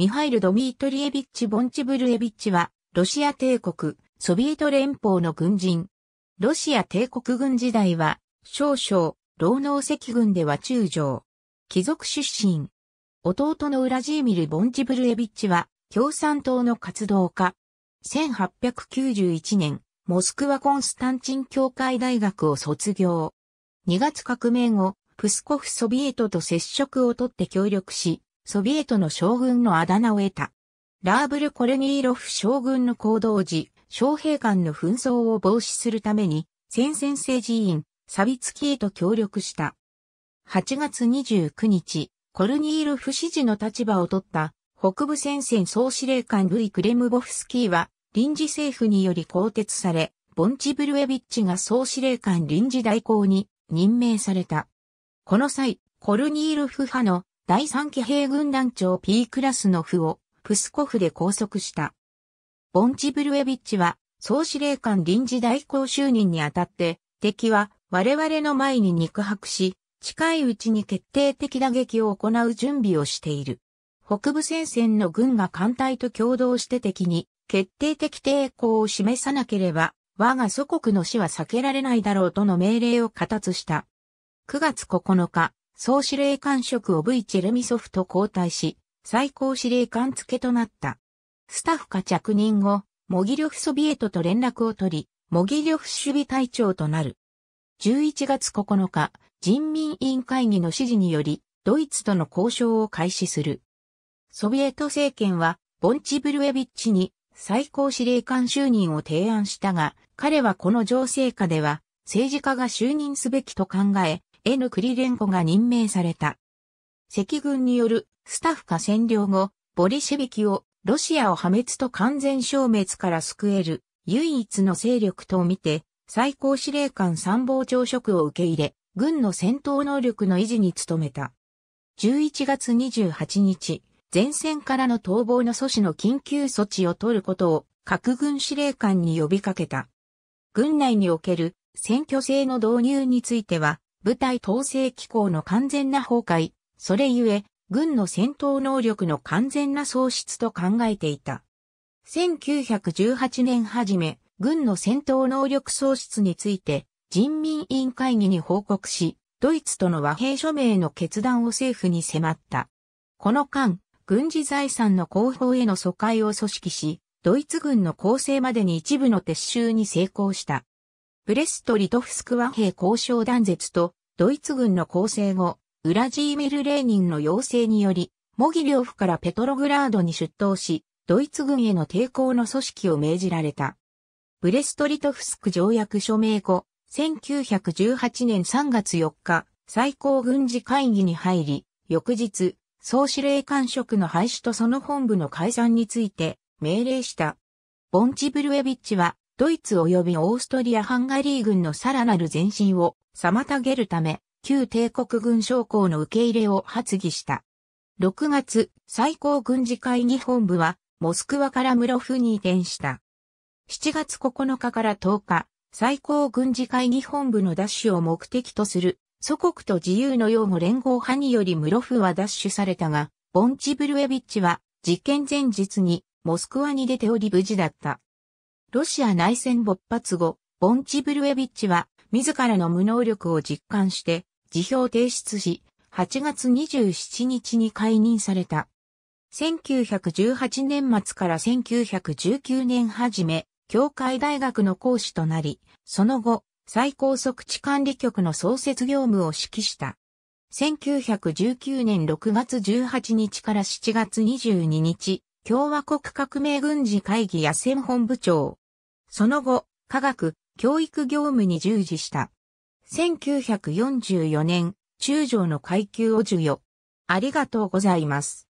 ミハイル・ドミートリエビッチ・ボンチブルエビッチは、ロシア帝国、ソビエト連邦の軍人。ロシア帝国軍時代は、少々、労農赤軍では中将。貴族出身。弟のウラジーミル・ボンチブルエビッチは、共産党の活動家。1891年、モスクワコンスタンチン教会大学を卒業。2月革命後、プスコフソビエトと接触をとって協力し、ソビエトの将軍のあだ名を得た。ラーブル・コレニーロフ将軍の行動時、将兵間の紛争を防止するために、戦線政治委員、サビツキーと協力した。8月29日、コルニーロフ支持の立場を取った北部戦線総司令官 V クレムボフスキーは臨時政府により更迭され、ボンチブルエビッチが総司令官臨時代行に任命された。この際、コルニーロフ派の第3騎兵軍団長 P クラスのフをプスコフで拘束した。ボンチブルエビッチは総司令官臨時代行就任にあたって敵は我々の前に肉薄し、近いうちに決定的打撃を行う準備をしている。北部戦線の軍が艦隊と共同して敵に決定的抵抗を示さなければ、我が祖国の死は避けられないだろうとの命令を下達した。9月9日、総司令官職を V チェルミソフと交代し、最高司令官付けとなった。スタッフが着任後、モギリョフソビエトと連絡を取り、モギリョフ守備隊長となる。11月9日、人民委員会議の指示により、ドイツとの交渉を開始する。ソビエト政権は、ボンチブルエビッチに最高司令官就任を提案したが、彼はこの情勢下では、政治家が就任すべきと考え、N クリレンコが任命された。赤軍によるスタッフ化占領後、ボリシェビキをロシアを破滅と完全消滅から救える唯一の勢力と見て、最高司令官参謀長職を受け入れ、軍の戦闘能力の維持に努めた。11月28日、前線からの逃亡の阻止の緊急措置を取ることを各軍司令官に呼びかけた。軍内における選挙制の導入については、部隊統制機構の完全な崩壊、それゆえ、軍の戦闘能力の完全な喪失と考えていた。1918年初め、軍の戦闘能力喪失について、人民委員会議に報告し、ドイツとの和平署名の決断を政府に迫った。この間、軍事財産の後方への疎開を組織し、ドイツ軍の構成までに一部の撤収に成功した。ブレスト・リトフスク和平交渉断絶と、ドイツ軍の構成後、ウラジーミル・レーニンの要請により、モギリョフからペトログラードに出頭し、ドイツ軍への抵抗の組織を命じられた。ブレスト・リトフスク条約署名後、1918年3月4日、最高軍事会議に入り、翌日、総司令官職の廃止とその本部の解散について命令した。ボンチブルエビッチはドイツ及びオーストリア・ハンガリー軍のさらなる前進を妨げるため、旧帝国軍将校の受け入れを発議した。6月、最高軍事会議本部は、モスクワからムロフに移転した。7月9日から10日、最高軍事会議本部の奪取を目的とする、祖国と自由の擁護連合派によりムロフは奪取されたが、ボンチブルエビッチは、実験前日に、モスクワに出ており無事だった。ロシア内戦勃発後、ボンチブルエビッチは自らの無能力を実感して辞表提出し、8月27日に解任された。1918年末から1919年初め、教会大学の講師となり、その後、最高速地管理局の創設業務を指揮した。1919年6月18日から7月22日、共和国革命軍事会議野戦本部長、その後、科学、教育業務に従事した。1944年、中将の階級を授与。ありがとうございます。